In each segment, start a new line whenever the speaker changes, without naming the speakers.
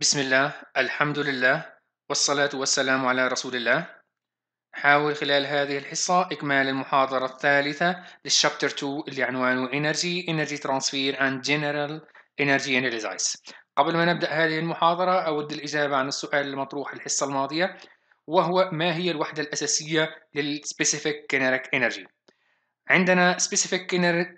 بسم الله الحمد لله والصلاة والسلام على رسول الله حاول خلال هذه الحصة إكمال المحاضرة الثالثة للشابتر 2 اللي عنوانه Energy Energy Transfer and General Energy Analysis قبل ما نبدأ هذه المحاضرة أود الإجابة عن السؤال المطروح الحصة الماضية وهو ما هي الوحدة الأساسية Specific Kinetic Energy عندنا Specific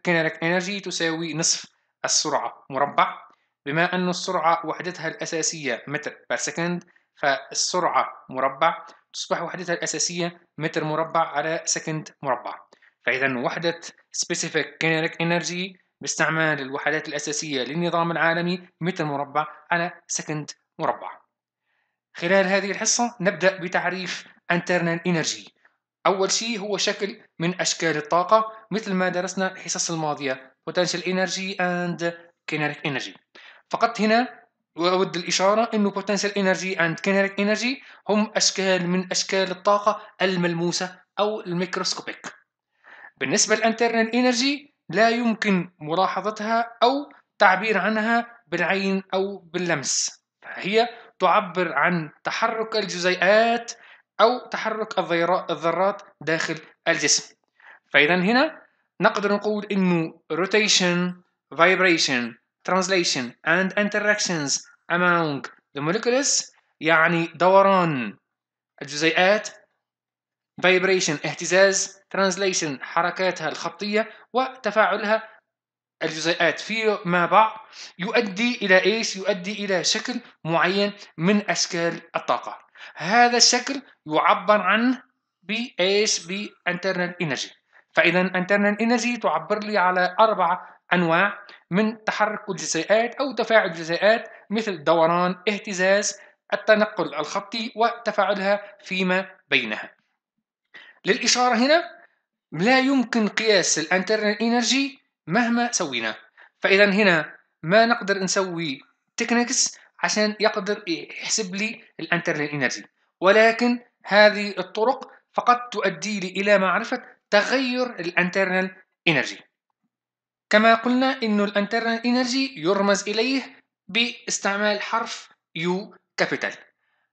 Kinetic Energy تساوي نصف السرعة مربع بما أن السرعة وحدتها الأساسية متر بير سكند فالسرعة مربع تصبح وحدتها الأساسية متر مربع على سكند مربع فإذا وحدة specific kinetic energy باستعمال الوحدات الأساسية للنظام العالمي متر مربع على سكند مربع خلال هذه الحصة نبدأ بتعريف internal energy أول شيء هو شكل من أشكال الطاقة مثل ما درسنا الحصص الماضية potential energy and kinetic energy فقط هنا أود الإشارة أنه potential energy and kinetic energy هم أشكال من أشكال الطاقة الملموسة أو الميكروسكوبيك بالنسبة للانترنال energy لا يمكن ملاحظتها أو تعبير عنها بالعين أو باللمس هي تعبر عن تحرك الجزيئات أو تحرك الذرات داخل الجسم فإذا هنا نقدر نقول إنه rotation vibration translation and interactions among the molecules يعني دوران الجزيئات vibration اهتزاز translation حركاتها الخطية وتفاعلها الجزيئات فيما بعض يؤدي إلى إيش؟ يؤدي إلى شكل معين من أشكال الطاقة هذا الشكل يعبر عنه بإيش؟ ب internal energy فإذا internal energy تعبر لي على أربعة أنواع من تحرك الجزيئات أو تفاعل الجزيئات مثل دوران اهتزاز التنقل الخطي وتفاعلها فيما بينها للإشارة هنا لا يمكن قياس الانترنال انرجي مهما سوينا فإذا هنا ما نقدر نسوي تكنيكس عشان يقدر يحسب لي الانترنال انرجي ولكن هذه الطرق فقط تؤدي لي إلى معرفة تغير الانترنال انرجي كما قلنا أن الانترنال إنرجي يرمز إليه باستعمال حرف يو كابيتال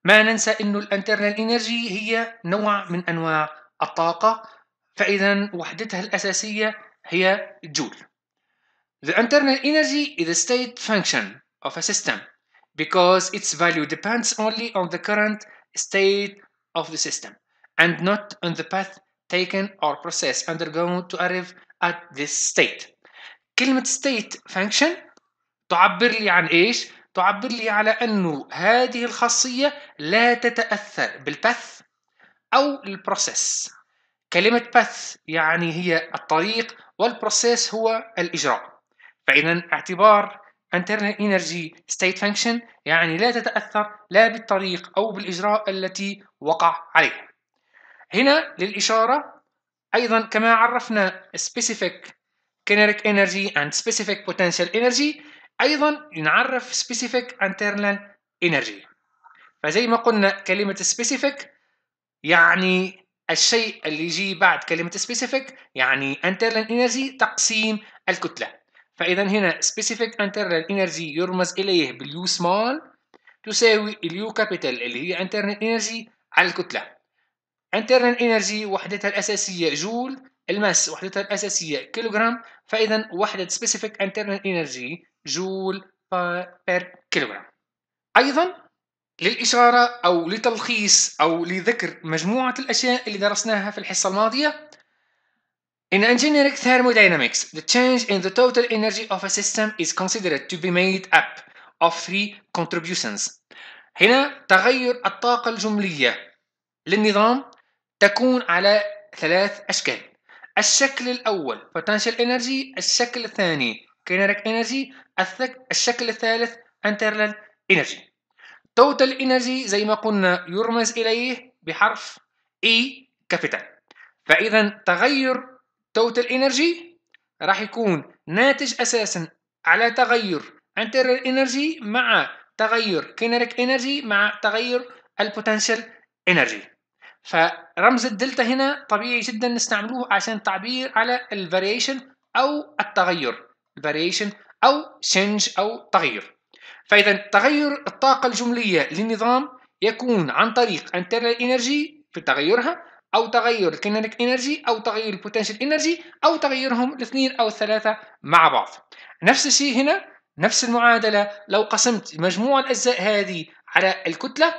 ما ننسى أن الانترنال إنرجي هي نوع من أنواع الطاقة فإذا وحدتها الأساسية هي جول The internal energy is a state function of a system because its value depends only on the current state of the system and not on the path taken or process undergone to arrive at this state. كلمة state function تعبر لي عن ايش؟ تعبر لي على انه هذه الخاصية لا تتأثر بالبث او البروسيس كلمة path يعني هي الطريق والبروسيس هو الإجراء فإذا اعتبار internal energy state function يعني لا تتأثر لا بالطريق أو بالإجراء التي وقع عليه هنا للإشارة أيضا كما عرفنا specific kinetic energy and specific potential energy ايضا نعرف specific internal energy فزي ما قلنا كلمه specific يعني الشيء اللي يجي بعد كلمه specific يعني internal energy تقسيم الكتله فاذا هنا specific internal energy يرمز اليه باليو small تساوي اليو capital اللي هي internal energy على الكتله internal energy وحدتها الاساسيه جول الماس وحدتها الأساسية كيلوغرام فإذا وحدة سبيسيفيك انترنال انرجي جول بير كيلوغرام أيضا للإشارة أو لتلخيص أو لذكر مجموعة الأشياء اللي درسناها في الحصة الماضية In engineering thermodynamics, the change in the total energy of a system is considered to be made up of three contributions. هنا تغير الطاقة الجملية للنظام تكون على ثلاث أشكال الشكل الاول potential energy الشكل الثاني kinetic energy الشكل الثالث internal energy total energy زي ما قلنا يرمز اليه بحرف E كابيتال فاذا تغير total energy راح يكون ناتج اساسا على تغير internal energy مع تغير kinetic energy مع تغير البوتنشال energy فرمز الدلتا هنا طبيعي جدا نستعملوه عشان تعبير على الفاريشن او التغير variation او change او تغير فاذا تغير الطاقه الجمليه للنظام يكون عن طريق internal energy في تغيرها او تغير kinetic energy او تغير potential energy او تغيرهم الاثنين او الثلاثه مع بعض نفس الشيء هنا نفس المعادله لو قسمت مجموع الاجزاء هذه على الكتله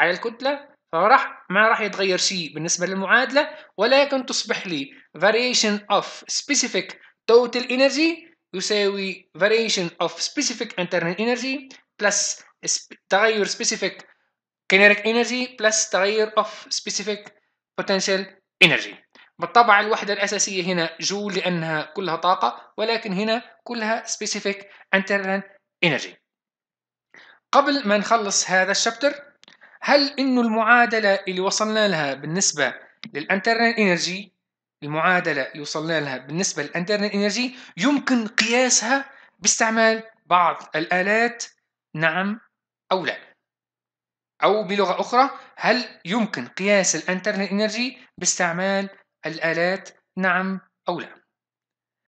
على الكتله فراح ما راح يتغير شيء بالنسبة للمعادلة ولكن تصبح لي variation of specific total energy يساوي variation of specific internal energy plus تغير specific kinetic energy plus تغير of specific potential energy بالطبع الوحدة الأساسية هنا جول لأنها كلها طاقة ولكن هنا كلها specific internal energy قبل ما نخلص هذا الشابتر هل انه المعادله اللي وصلنا لها بالنسبه للانترنال انرجي المعادله اللي وصلنا لها بالنسبه للانترنال انرجي يمكن قياسها باستعمال بعض الالات نعم او لا او بلغه اخرى هل يمكن قياس الانترنال انرجي باستعمال الالات نعم او لا